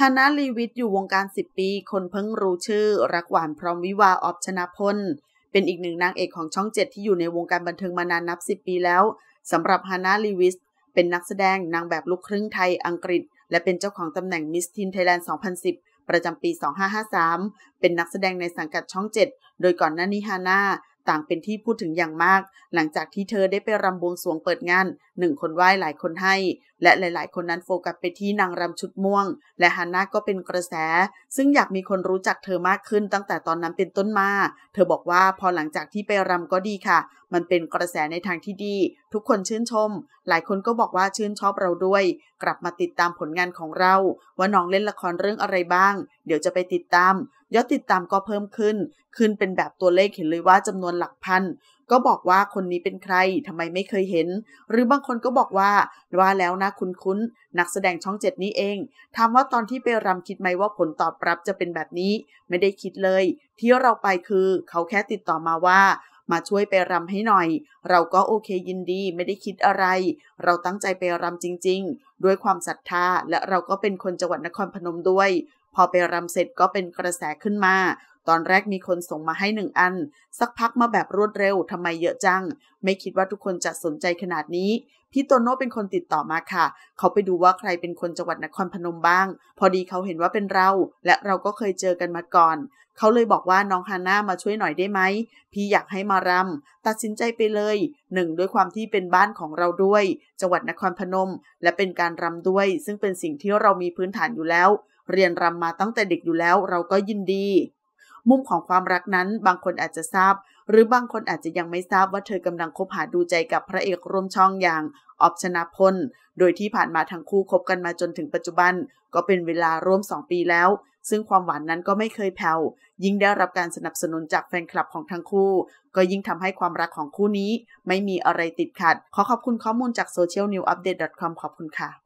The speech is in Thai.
ฮานาลีวิทอยู่วงการ 10 ปี คนเพิ่งรู้ชื่อ รักหวานพร้อมวิวาออฟชนะพลเป็นอีกหนึ่งนางเอกของช่องเจ็ดที่อยู่ในวงการบันเทิงมานานนับ 10 ปีแล้วสำหรับฮานาลีวิสเป็นนักแสดงนางแบบลูกครึ่งไทย อังกฤษ และเป็นเจ้าของตำแหน่งมิสทินไทยแลนด์ 2010 ประจำปี 2553 เป็นนักแสดงในสังกัดช่อง 7 โดยก่อนหน้านี้ฮานาต่างเป็นที่พูดถึงอย่างมากหลังจากที่เธอได้ไปรำบวงสวงเปิดงานหนึ่งคนไหว้หลายคนให้และหลาย ๆ คนนั้นโฟกัสไปที่นางรำชุดม่วง และฮาน่าก็เป็นกระแส ซึ่งอยากมีคนรู้จักเธอมากขึ้นตั้งแต่ตอนนั้นเป็นต้นมา เธอบอกว่าพอหลังจากที่ไปรำก็ดีค่ะ มันเป็นกระแสในทางที่ดีทุกคนชื่นชม หลายคนก็บอกว่าชื่นชอบเราด้วย กลับมาติดตามผลงานของเรา ว่าน้องเล่นละครเรื่องอะไรบ้าง เดี๋ยวจะไปติดตามยอดติดตามก็เพิ่มขึ้น ขึ้นเป็นแบบตัวเลขเห็นเลยว่าจำนวนหลักพัน ก็บอกว่าคนนี้เป็นใคร ทำไมไม่เคยเห็น หรือบางคนก็บอกว่า ว่าแล้วนะคุณคุ้นนักแสดงช่องเจ็ดนี้เอง ถามว่าตอนที่ไปรำคิดไหมว่าผลตอบรับจะเป็นแบบนี้ ไม่ได้คิดเลย ที่เราไปคือ เขาแค่ติดต่อมาว่ามาช่วยไปรำให้หน่อย เราก็โอเคยินดีไม่ได้คิดอะไร เราตั้งใจไปรำจริงๆ ด้วยความศรัทธา และเราก็เป็นคนจังหวัดนครพนมด้วย พอไปรำเสร็จก็เป็นกระแสขึ้นมาตอนแรกมีคนส่งมาให้หนึ่งอัน สักพักมาแบบรวดเร็วทำไมเยอะจัง ไม่คิดว่าทุกคนจะสนใจขนาดนี้ พี่โตโน่เป็นคนติดต่อมาค่ะ เขาไปดูว่าใครเป็นคนจังหวัดนครพนมบ้าง พอดีเขาเห็นว่าเป็นเรา และเราก็เคยเจอกันมาก่อน เขาเลยบอกว่าน้องฮาน่ามาช่วยหน่อยได้ไหม พี่อยากให้มารำตัดสินใจไปเลยหนึ่งด้วยความที่เป็นบ้านของเราด้วย จังหวัดนครพนมและเป็นการรำด้วย ซึ่งเป็นสิ่งที่เรามีพื้นฐานอยู่แล้ว เรียนรำมาตั้งแต่เด็กอยู่แล้วเราก็ยินดีมุมของความรักนั้นบางคนอาจจะทราบ หรือบางคนอาจจะยังไม่ทราบว่าเธอกำลังคบหาดูใจกับพระเอกร่วมช่องอย่างออบชนาพลโดยที่ผ่านมาทั้งคู่คบกันมาจนถึงปัจจุบัน ก็เป็นเวลาร่วม 2 ปีแล้ว ซึ่งความหวานนั้นก็ไม่เคยแผ่วยิ่งได้รับการสนับสนุนจากแฟนคลับของทั้งคู่ ก็ยิ่งทำให้ความรักของคู่นี้ไม่มีอะไรติดขัด ขอขอบคุณข้อมูลจาก socialnewupdate.com ขอบคุณค่ะ